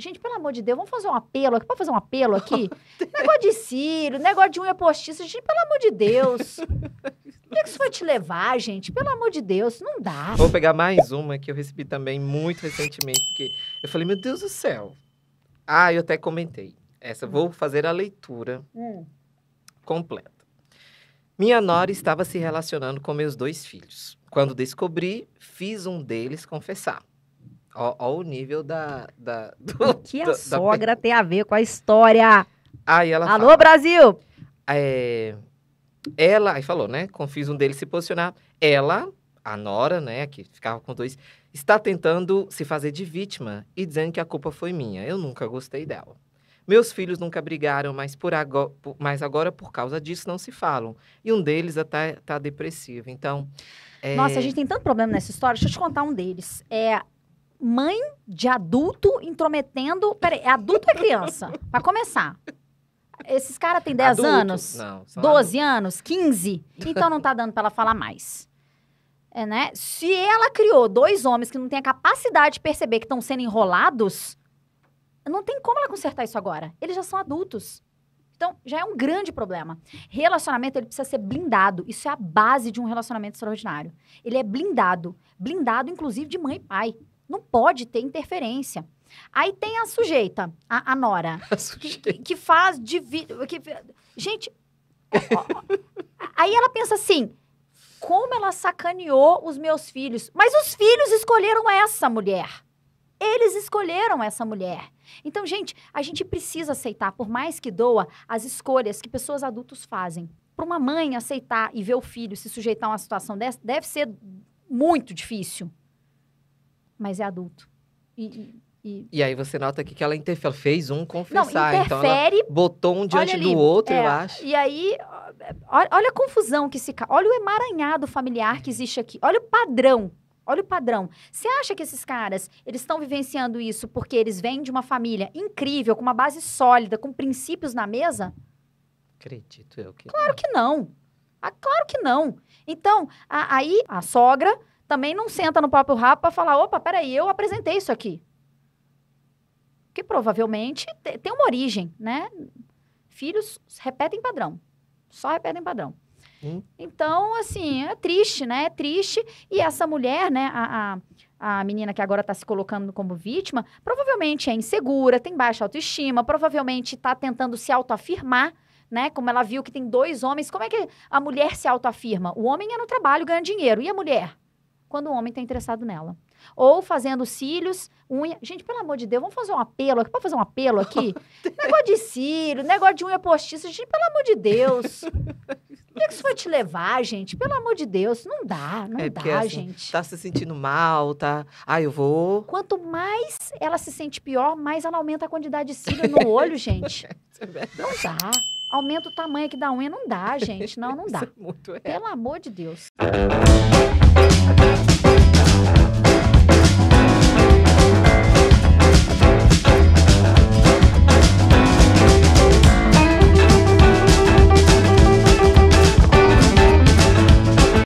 Gente, pelo amor de Deus, vamos fazer um apelo aqui. Pode fazer um apelo aqui? negócio de Ciro, negócio de unha postiça. Gente, pelo amor de Deus. o é que isso vai te levar, gente? Pelo amor de Deus, não dá. Vou pegar mais uma que eu recebi também muito recentemente, porque eu falei, meu Deus do céu. Ah, eu até comentei. Essa, hum. vou fazer a leitura hum. completa. Minha nora estava se relacionando com meus dois filhos. Quando descobri, fiz um deles confessar. Ó, ó o nível da. da do, que a da, sogra da... tem a ver com a história? Aí ela Alô, fala, Brasil! É, ela, aí falou, né? Confis um deles se posicionar. Ela, a Nora, né, que ficava com dois, está tentando se fazer de vítima e dizendo que a culpa foi minha. Eu nunca gostei dela. Meus filhos nunca brigaram, mas, por agora, mas agora, por causa disso, não se falam. E um deles até está depressivo. Então. É... Nossa, a eh, gente tem tanto problema nessa história. Deixa eu te contar um deles. É, mãe de adulto intrometendo. Peraí, é adulto ou é criança? pra começar. Esses caras têm 10 adulto. anos, não, 12 adulto. anos, 15. Então não tá dando pra ela falar mais. É, né? Se ela criou dois homens que não têm a capacidade de perceber que estão sendo enrolados, não tem como ela consertar isso agora. Eles já são adultos. Então, já é um grande problema. Relacionamento, ele precisa ser blindado. Isso é a base de um relacionamento extraordinário. Ele é blindado. Blindado, inclusive, de mãe e pai. Não pode ter interferência. Aí tem a sujeita, a, a Nora, a sujeita. Que, que, faz de que, gente, aí ela pensa assim, como ela sacaneou os meus filhos? Mas os filhos escolheram essa mulher. Eles escolheram essa mulher. Então, gente, a gente precisa aceitar, por mais que doa, as escolhas que pessoas adultas fazem. Para uma mãe aceitar e ver o filho se sujeitar a uma situação dessa, deve ser muito difícil mas é adulto. E, e, e... e aí você nota aqui que ela, interfere, ela fez um confessar, Não, interfere, então botou um diante ali, do outro, é, eu acho. E aí, olha a confusão que se... Olha o emaranhado familiar que existe aqui. Olha o padrão Olha o padrão. Você acha que esses caras, eles estão vivenciando isso porque eles vêm de uma família incrível, com uma base sólida, com princípios na mesa? Acredito eu que Claro não. que não. Ah, claro que não. Então, a, aí a sogra também não senta no próprio rabo para falar: opa, peraí, eu apresentei isso aqui. Que provavelmente tem uma origem, né? Filhos repetem padrão. Só repetem padrão. Hum. Então, assim, é triste, né? É triste. E essa mulher, né? a, a a menina que agora está se colocando como vítima, provavelmente é insegura, tem baixa autoestima, provavelmente está tentando se autoafirmar, né? Como ela viu que tem dois homens, como é que a mulher se autoafirma? O homem é no trabalho, ganha dinheiro. E a mulher? quando o homem está interessado nela. Ou fazendo cílios, unha. Gente, pelo amor de Deus, vamos fazer um apelo aqui? Pode fazer um apelo aqui? negócio de cílio, negócio de unha postiça. Gente, pelo amor de Deus. O é que isso vai te levar, gente? Pelo amor de Deus, não dá, não é dá, assim, gente. Tá se sentindo mal, tá? Ah, eu vou. Quanto mais ela se sente pior, mais ela aumenta a quantidade de cílio no olho, gente. É não dá. Aumenta o tamanho aqui da unha, não dá, gente. Não, não dá. É, é Pelo amor de Deus.